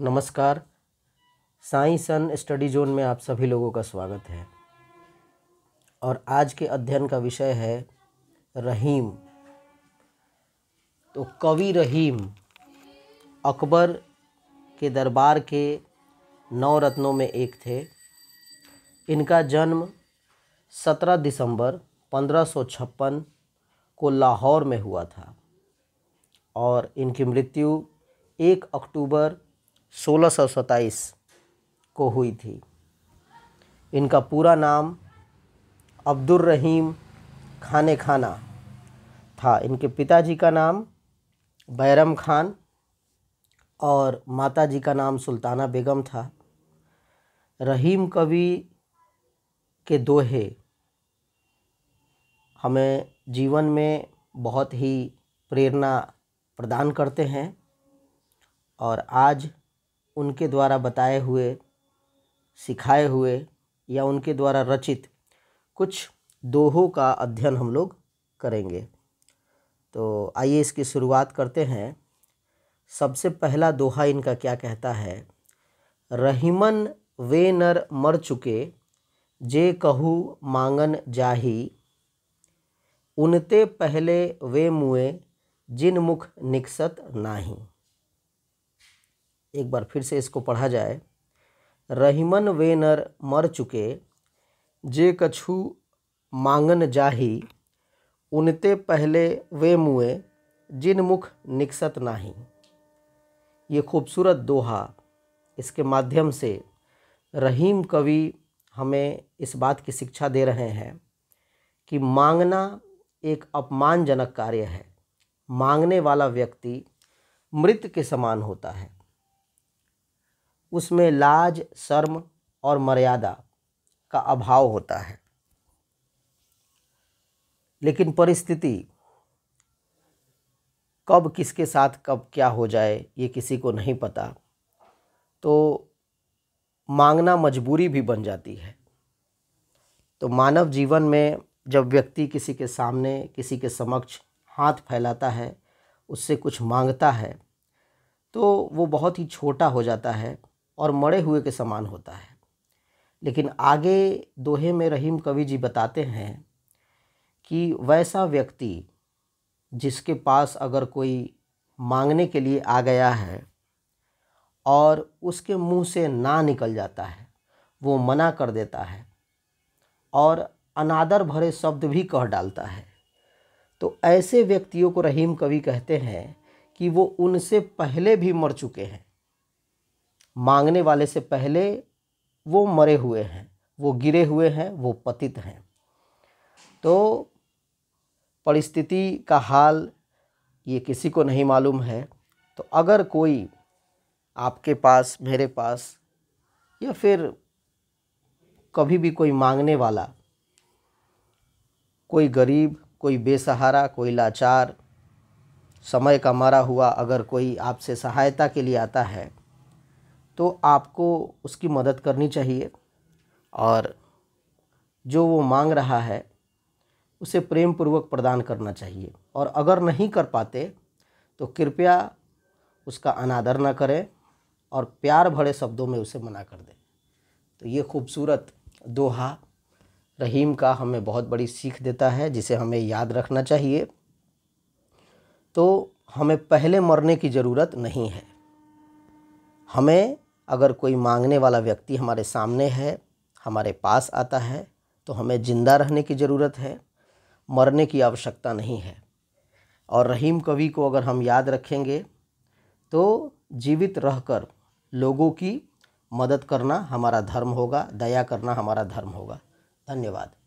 नमस्कार साइंस सन study zone में आप सभी लोगों का स्वागत है और आज के अध्ययन का विषय है रहीम तो कवि रहीम अकबर के दरबार के नौ रत्नों में एक थे इनका जन्म 17 दिसंबर 1556 को लाहौर में हुआ था और इनकी मृत्यु एक अक्टूबर सोलह को हुई थी इनका पूरा नाम अब्दुल रहीम खाने खाना था इनके पिताजी का नाम बैरम खान और माताजी का नाम सुल्ताना बेगम था रहीम कवि के दोहे हमें जीवन में बहुत ही प्रेरणा प्रदान करते हैं और आज उनके द्वारा बताए हुए सिखाए हुए या उनके द्वारा रचित कुछ दोहों का अध्ययन हम लोग करेंगे तो आइए इसकी शुरुआत करते हैं सबसे पहला दोहा इनका क्या कहता है रहीमन वे नर मर चुके जे कहू मांगन जाही उनते पहले वे मुए जिन मुख निकसत नाही एक बार फिर से इसको पढ़ा जाए रहीमन वे नर मर चुके जे कछु मांगन जाही उनते पहले वे मुए जिन मुख निकसत नाही ये खूबसूरत दोहा इसके माध्यम से रहीम कवि हमें इस बात की शिक्षा दे रहे हैं कि मांगना एक अपमानजनक कार्य है मांगने वाला व्यक्ति मृत के समान होता है उसमें लाज शर्म और मर्यादा का अभाव होता है लेकिन परिस्थिति कब किसके साथ कब क्या हो जाए ये किसी को नहीं पता तो मांगना मजबूरी भी बन जाती है तो मानव जीवन में जब व्यक्ति किसी के सामने किसी के समक्ष हाथ फैलाता है उससे कुछ मांगता है तो वो बहुत ही छोटा हो जाता है और मरे हुए के समान होता है लेकिन आगे दोहे में रहीम कवि जी बताते हैं कि वैसा व्यक्ति जिसके पास अगर कोई मांगने के लिए आ गया है और उसके मुंह से ना निकल जाता है वो मना कर देता है और अनादर भरे शब्द भी कह डालता है तो ऐसे व्यक्तियों को रहीम कवि कहते हैं कि वो उनसे पहले भी मर चुके हैं मांगने वाले से पहले वो मरे हुए हैं वो गिरे हुए हैं वो पतित हैं तो परिस्थिति का हाल ये किसी को नहीं मालूम है तो अगर कोई आपके पास मेरे पास या फिर कभी भी कोई मांगने वाला कोई गरीब कोई बेसहारा कोई लाचार समय का मारा हुआ अगर कोई आपसे सहायता के लिए आता है तो आपको उसकी मदद करनी चाहिए और जो वो मांग रहा है उसे प्रेम पूर्वक प्रदान करना चाहिए और अगर नहीं कर पाते तो कृपया उसका अनादर ना करें और प्यार भरे शब्दों में उसे मना कर दें तो ये खूबसूरत दोहा रहीम का हमें बहुत बड़ी सीख देता है जिसे हमें याद रखना चाहिए तो हमें पहले मरने की ज़रूरत नहीं है हमें अगर कोई मांगने वाला व्यक्ति हमारे सामने है हमारे पास आता है तो हमें ज़िंदा रहने की ज़रूरत है मरने की आवश्यकता नहीं है और रहीम कवि को अगर हम याद रखेंगे तो जीवित रहकर लोगों की मदद करना हमारा धर्म होगा दया करना हमारा धर्म होगा धन्यवाद